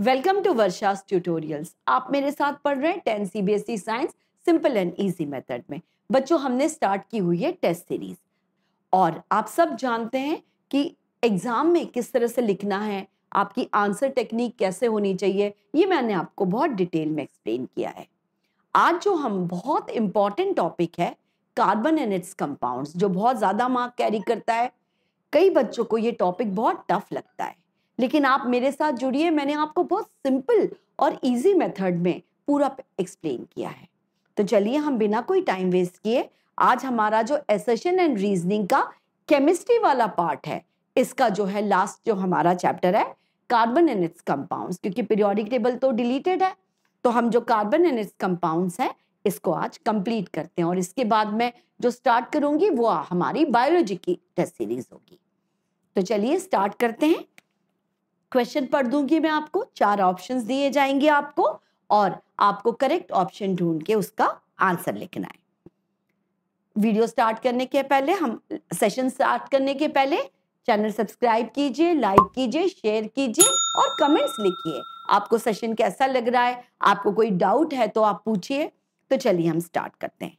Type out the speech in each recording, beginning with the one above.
Welcome to वर्षास tutorials आप मेरे साथ पढ़ रहे हैं ten C B S E science simple and easy method में बच्चों हमने स्टार्ट की हुई है टेस्ट सीरीज और आप सब जानते हैं कि एग्ज़ाम में किस तरह से लिखना है आपकी आंसर टेक्निक कैसे होनी चाहिए ये मैंने आपको बहुत डिटेल में एक्सप्लेन किया है आज जो हम बहुत इम्पॉर्टेंट टॉपिक है कार्बन एंड इट्स कंपाउंड्स जो बहुत ज़्यादा मार्क कैरी करता है कई बच्चों को ये टॉपिक बहुत टफ लगता है लेकिन आप मेरे साथ जुड़िए मैंने आपको बहुत सिंपल और इजी मेथड में पूरा एक्सप्लेन किया है तो चलिए हम बिना कोई टाइम वेस्ट किए आज हमारा जो एसेशन एंड रीजनिंग का केमिस्ट्री वाला पार्ट है इसका जो है लास्ट जो हमारा चैप्टर है कार्बन एंड इट्स कंपाउंड क्योंकि पीरियोडिक टेबल तो डिलीटेड है तो हम जो कार्बन एंड इट्स कंपाउंड है इसको आज कंप्लीट करते हैं और इसके बाद में जो स्टार्ट करूंगी वो हमारी बायोलॉजी की टेस्ट सीरीज होगी तो चलिए स्टार्ट करते हैं क्वेश्चन पढ़ दूंगी मैं आपको चार ऑप्शन दिए जाएंगे आपको और आपको करेक्ट ऑप्शन ढूंढ के उसका आंसर लिखना है वीडियो स्टार्ट करने के पहले हम सेशन स्टार्ट करने के पहले चैनल सब्सक्राइब कीजिए लाइक कीजिए शेयर कीजिए और कमेंट्स लिखिए आपको सेशन कैसा लग रहा है आपको कोई डाउट है तो आप पूछिए तो चलिए हम स्टार्ट करते हैं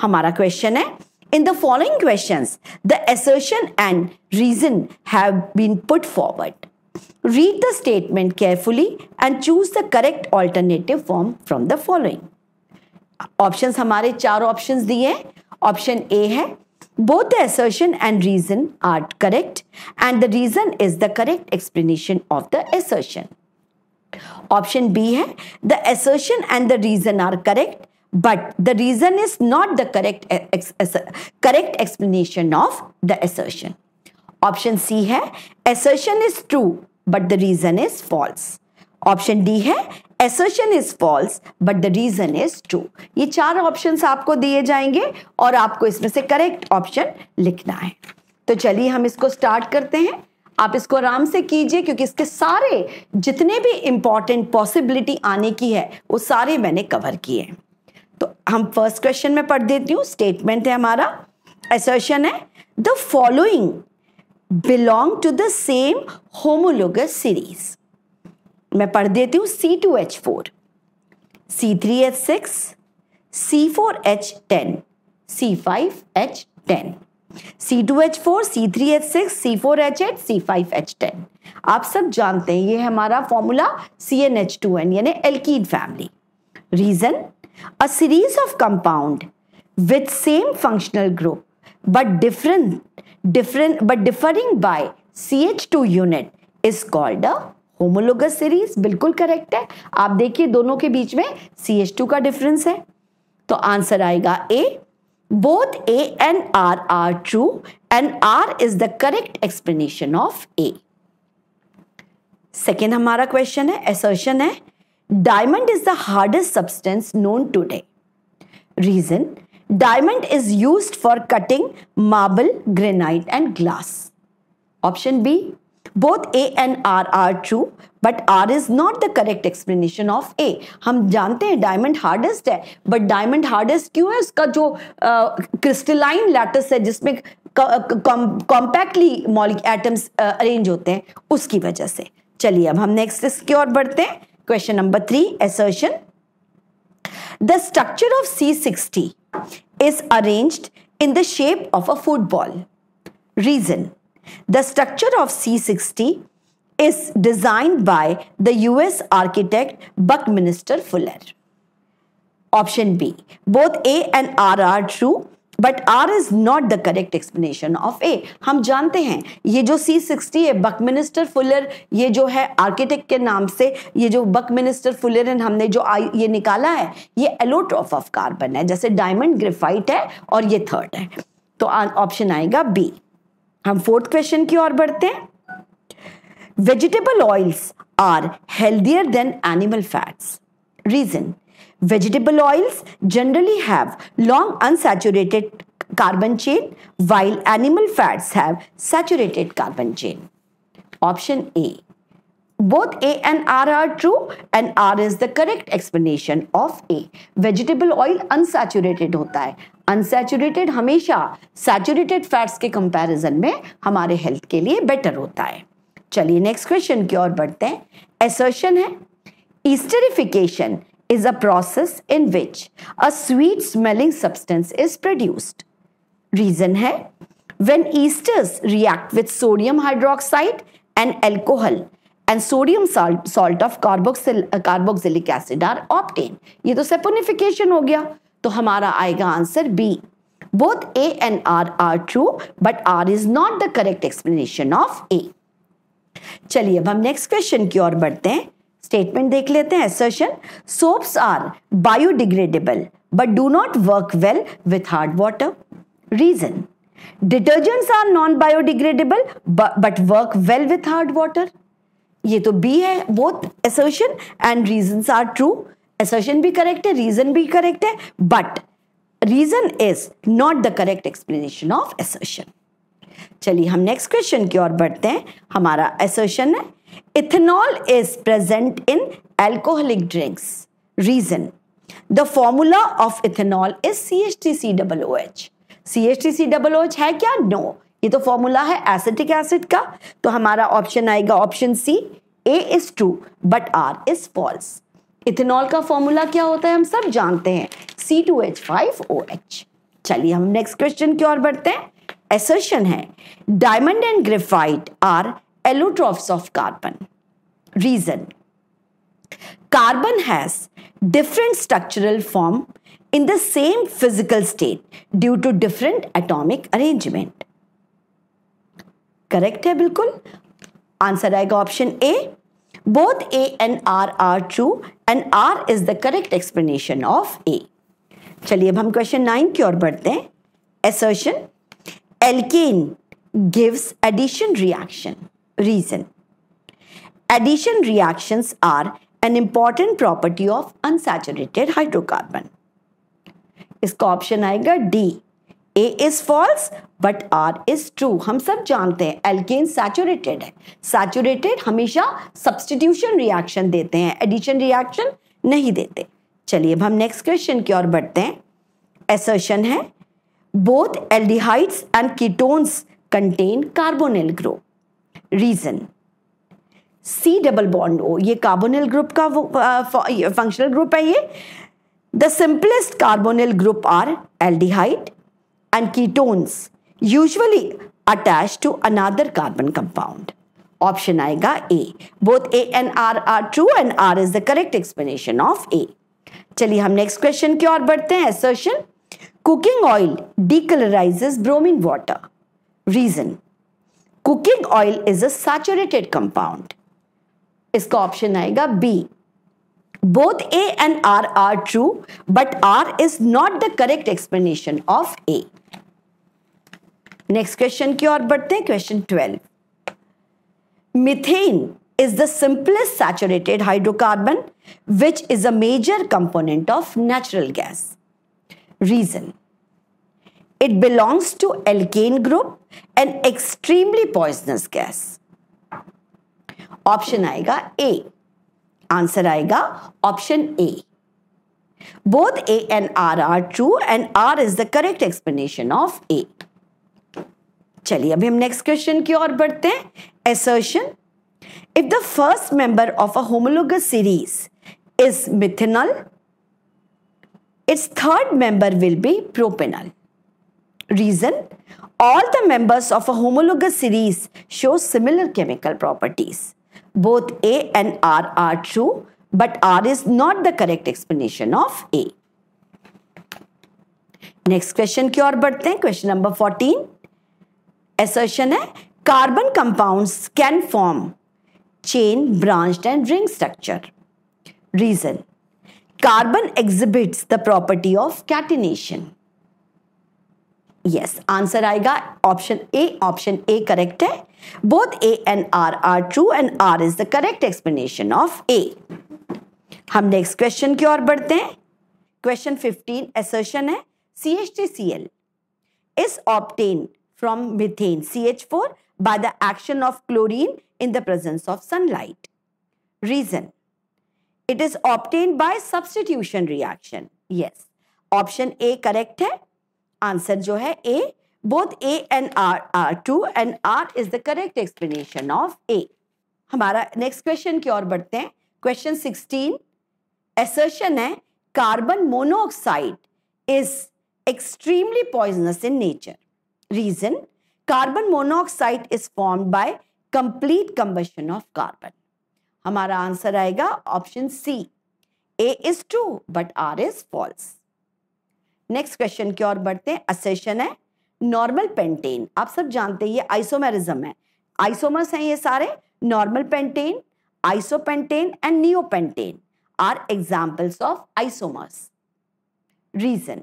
हमारा क्वेश्चन है in the following question the assertion and reason have been put forward read the statement carefully and choose the correct alternative form from the following option हमारे चार ऑप्शन दिए हैं ऑप्शन ए है both the assertion and reason are correct and the reason is the correct explanation of the assertion option B है the assertion and the reason are correct but the reason is not the correct correct explanation of the assertion option C है assertion is true but the reason is false option D है assertion is false but the reason is true ये चार option आपको दिए जाएंगे और आपको इसमें से करेक्ट ऑप्शन लिखना है तो चलिए हम इसको स्टार्ट करते हैं आप इसको आराम से कीजिए क्योंकि इसके सारे जितने भी इम्पॉर्टेंट पॉसिबिलिटी आने की है वो सारे मैंने कवर किए हैं हम फर्स्ट क्वेश्चन में पढ़ देती हूँ स्टेटमेंट है हमारा एसर्शन है the following belong to the same homologous series मैं पढ़ देती हूँ C two H four C three H six C four H ten C five H ten C two H four C three H six C four H eight C five H ten आप सब जानते हैं ये हमारा formula C N H two N यानी एल्कीड family reason a series of compound with same functional group but different different but differing by CH2 unit is called a homologous series बिल्कुल correct है आप देखिए दोनों के बीच में सी एच टू का डिफरेंस है तो आंसर आएगा A both A and R are true and R is the correct explanation of A second हमारा क्वेश्चन है एसर्शन है diamond is the hardest substance known today. Reason Diamond is used for cutting marble, granite, and glass. Option B both A and R are true but R is not the correct explanation of A हम जानते हैं diamond hardest है but diamond hardest क्यों है उसका जो crystalline latus है जिसमें कॉम्पैक्टली मॉलिक एटम्स अरेंज होते हैं उसकी वजह से चलिए अब हम नेक्स्ट इसकी ओर बढ़ते हैं Question number 3, assertion. The structure of C60 is arranged in the shape of a football. Reason. The structure of C60 is designed by the US architect Buckminster Fuller. Option B. Both A and R are true but R is not the correct explanation of A हम जानते हैं ये जो C sixty है बक minister Fuller ये जो है architect के नाम से ये जो बक मिनिस्टर फुलर एंड हमने जो ये निकाला है ये एलोट्रॉफ ऑफ कार्बन है जैसे डायमंड ग्रेफाइट है और ये थर्ड है तो ऑप्शन आएगा बी हम फोर्थ क्वेश्चन की ओर बढ़ते हैं vegetable oils are healthier than animal fats reason Vegetable oils generally have long unsaturated carbon chain while animal fats have saturated carbon chain. Option A. Both A and R are true and R is the correct explanation of A. Vegetable oil unsaturated होता है Unsaturated हमेशा saturated fats के comparison में हमारे health के लिए better होता है चलिए next question की ओर बढ़ते हैं Assertion है Esterification is a process in which a sweet smelling substance is produced. Reason hai? when esters react with sodium hydroxide and alcohol and sodium salt, salt of carboxyl, uh, carboxylic acid are obtained. Ye to saponification ho gaya. To hamara aayega answer B. Both A and R are true, but R is not the correct explanation of A. Chaliye ab hum next question ki aur badhte hain. Statement देख लेते हैं assertion soaps are biodegradable but do not work well with hard water reason detergents are non biodegradable but work well with hard water ये तो B है both assertion and reason are true assertion भी correct है reason भी correct है but reason is not the correct explanation of assertion चलिए हम next question की ओर बढ़ते हैं हमारा एसर्शन है Ethanol is present in alcoholic drinks. Reason. The formula of ethanol is CH3COOH. CH3COOH है क्या? No. ये तो फॉर्मूला है एसिटिक एसिड का तो हमारा ऑप्शन आएगा option C A is true but R is false ethanol का फॉर्मूला क्या होता है हम सब जानते हैं C two H five O H चलिए हम नेक्स्ट क्वेश्चन की ओर बढ़ते हैं एसर्शन है diamond and graphite are allotrophs of carbon. Reason Carbon has different structural form in the same physical state due to different atomic arrangement. Correct है बिल्कुल answer आएगा option A both A and R are true and R is the correct explanation of A चलिए अब हम question nine की ओर बढ़ते हैं assertion alkane gives addition reaction reason. Addition reactions are an important property of unsaturated hydrocarbon. इसका option आएगा D A is false but R is true हम सब जानते हैं एल्केन सैचुरेटेड है सैचुरेटेड हमेशा सब्सटीट्यूशन रिएक्शन देते हैं एडिशन रिएक्शन नहीं देते चलिए अब हम नेक्स्ट क्वेश्चन की ओर बढ़ते हैं एसर्शन है both aldehydes and ketones contain carbonyl group reason C double bond O ये कार्बोनिल ग्रुप का फंक्शनल ग्रुप है ये the simplest carbonyl group are aldehyde and ketones usually attach to another carbon compound option आएगा A both A and R are true and R is the correct explanation of A चलिए हम next question की ओर बढ़ते हैं assertion cooking oil decolourises bromine water reason cooking oil is a saturated compound इसका option आएगा B both A and R are true but R is not the correct explanation of A next question की ओर बढ़ते हैं question twelve methane is the simplest saturated hydrocarbon which is a major component of natural gas reason It belongs to alkane group, an extremely poisonous gas. Option aega A. Answer aega option A. Both A and R are true and R is the correct explanation of A. Chaliye, abhi hum next question ki aur badhte Assertion. If the first member of a homologous series is methanol, its third member will be propanol. Reason? All the members of a homologous series show similar chemical properties. Both A and R are true, but R is not the correct explanation of A. Next question ki aur badhte question number 14. Assertion hai, carbon compounds can form chain, branched and ring structure. Reason, carbon exhibits the property of catenation. Yes answer आएगा option A option A correct है both A and R are true and R is the correct explanation of A हम next question की ओर बढ़ते हैं question 15 assertion है C H T C L is obtained from methane C H four by the action of chlorine in the presence of sunlight reason it is obtained by substitution reaction yes option A correct है answer जो है A both A and R are true and R is the correct explanation of A हमारा next question की ओर बढ़ते हैं question sixteen assertion है carbon monoxide is extremely poisonous in nature reason carbon monoxide is form by complete combustion of carbon हमारा answer आएगा option C A is true but R is false next question की ओर बढ़ते हैं असेशन है normal pentane आप सब जानते हैं ये आइसोमेरिज्म है आइसोमर्स हैं ये सारे normal pentane isopentane and neopentane are examples of isomers reason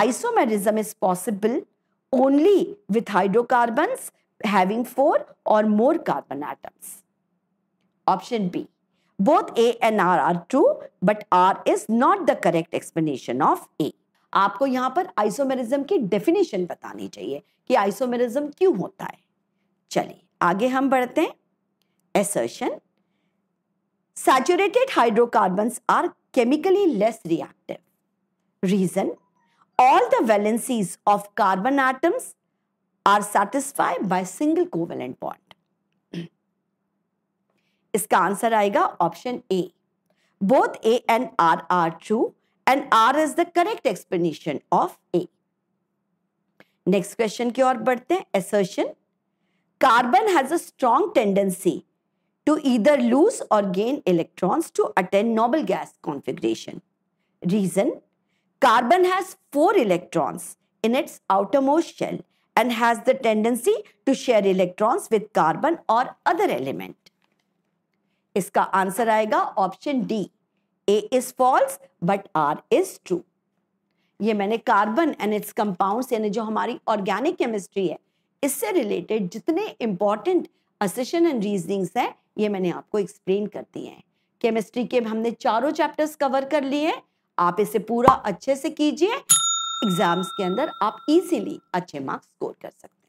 isomerism is possible only with hydrocarbon having four or more carbon atoms option B both A and R are true but R is not the correct explanation of A आपको यहां पर isomerism की definition बतानी चाहिए कि isomerism क्यों होता है चलिए आगे हम बढ़ते हैं assertion saturated hydrocarbon are chemically less reactive reason all the valencies of carbon atoms are satisfied by single covalent bond इसका आंसर आएगा option A both A and R are true and R is the correct explanation of A. Next question की ओर बढ़ते हैं assertion. Carbon has a strong tendency to either lose or gain electrons to attain noble gas configuration. Reason Carbon has four electrons in its outermost shell and has the tendency to share electrons with carbon or other element. इसका answer आएगा option D A is false but R is true ये मैंने carbon and its compound यानी जो हमारी organic chemistry है इससे related जितने इम्पॉर्टेंट असिशन एंड रीजनिंग्स हैं ये मैंने आपको एक्सप्लेन कर दिए हैं केमिस्ट्री के हमने चारों चैप्टर्स कवर कर लिए हैं आप इसे पूरा अच्छे से कीजिए एग्जाम्स के अंदर आप इजीली अच्छे मार्क्स स्कोर कर सकते हैं